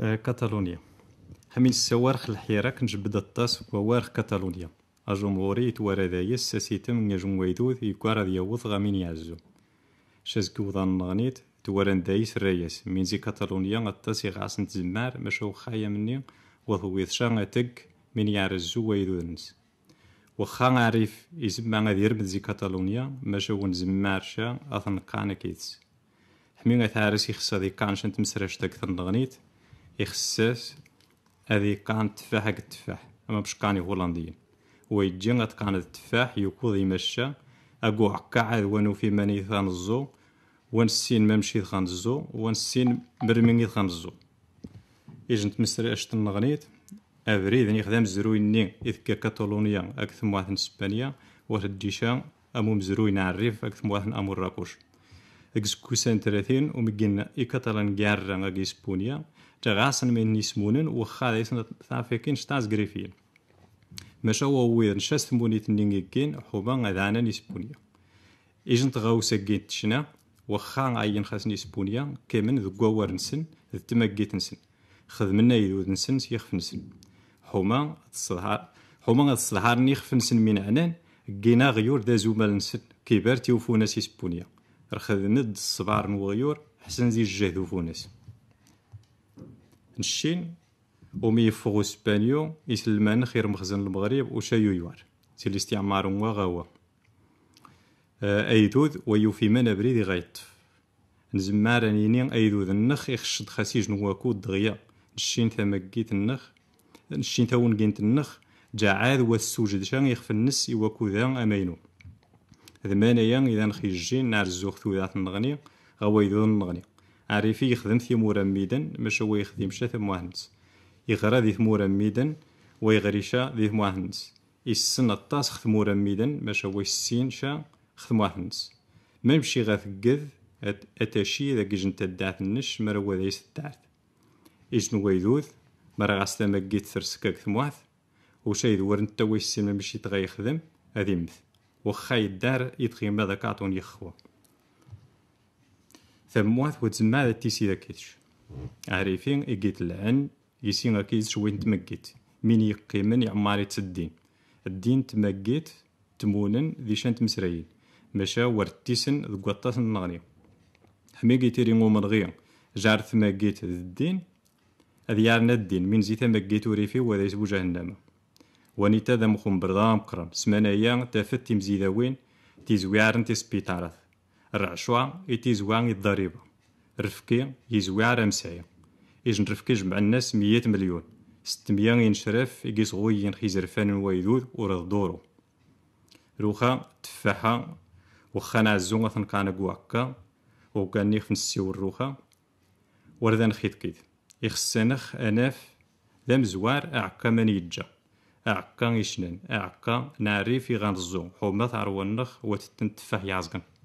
آه، كاتالونيا حميد السوارخ الحيرة كنجبد الطاس ووارخ كاتالونيا الجمهورية وردايس ساسيتم ويدوث يكوار ديوث غامين يعزو شازكو وضان نغنيت توارن دايس رايس من زي كاتالونيا الطاس غاسن تزمار مشو خايا مني وثويث شان تك من يعرزو ويدونس وخا عارف يزما غادي من زي كاتالونيا مشو نزمار شا قانا كيتس حمي غاتعرس يخصا دي كانش نتمسراش نغنيت إخساس هذه كان تفاح حق التفاح اما باش كاني هولنديين ويجي يجي كان التفاح يكوض يمشى اكو عكا عاد وانو في ماني ثانزو ونسين ما مشيت غنزو ونسين مرميني غنزو إجنت مسري أشت النغنيت أبريد يخدم يعني زرويني إذ كاتالونيا أكثم واحد إسبانيا وهديشا أمو مزروي عريف أكثم واحد أمو راكوش إكسكوسان ثلاثين ومجينا إكاتالان جارة إسبانيا تغاسن من نسمونن وخا دايسن ثافيكين شتاز غريفين ماشا هو وير نشاس ثمونيت نينغيكين حوبا غادانا نسبونيا إجن تغاو ساكين تشنا وخا عين خاس نسبونيا كامن ذو قوار نسن ذو تماكيت نسن خدمنا يذود نسن سيخف نسن حوما تصدها حوما تصدهار نيخف نسن من عنان كينا غيور دا زومال نسن كبار تيوفونا سيسبونيا رخدمت الصبار نو غيور حسن زي الجهد وفونس نشين ومي فوغو سبانيو يسلمان خير مخزن المغرب وشايو يوار سي الاستعمار وغاوا آه، أيدود ويوفي من أبريد غايطف نزمار نيني أيدود النخ يخشد خاسيج نواكو الدغيا نشين ثمكيت النخ نشين ثاون قينت النخ جعاد والسوجد شان يخف النس يواكو ذا أمينو يان إذا نخيجين نعرزوخ ثوذات النغني غاويدود النغني عريفي يخدم مورا ميدن مش هو يخدم شا مهندس يغرى ذي ثمورا ميدن ويغريشا ذي مهندس يسن الطاس خثمورا ميدن مش هو يسين شا خثم مهندس ممشي غاث قذ أتاشي ذا جنت الدعث النش مروا ذي الدعث إجن ويذوث مرغاس تمقيت ثرسكك ثمواث وشاي ذور نتا ويسين ممشي تغا يخدم أذي مث وخا يدار ماذا كاتون عطون يخوى ثموات وتزما تيسي داكيتش عارفين إيكيت العن يسين غاكيز شوين تمكيت من يقيمن يعمار الدين الدين تمكيت تمونن ذي شان تمسرايين ماشا ورتيسن ذو غطاس النغني حمي قيتيري غومر غير جار تمكيت الدين أذيارنا الدين من زيت مكيت وريفي وذي جهنم ونيتا ذا مخم برضام قرم سمانايا تافت تمزيداوين تيزويارن تسبيتارات الرعشوة زوان الضريبة رفكي يزوي على مسعي إجن رفكي جمع الناس مية مليون ستمية ينشرف يقيس غوي خيزرفان ويدود ورد دورو روخا تفاحة وخا نعزو ثنقانا قواكا وكان نيخ نسيو الروخا وردان خيط كيد إخسانخ أناف زوار أعكا من يجا أعكا يشنن أعكا في يغنزو حومات عروانخ تفاح يعزقن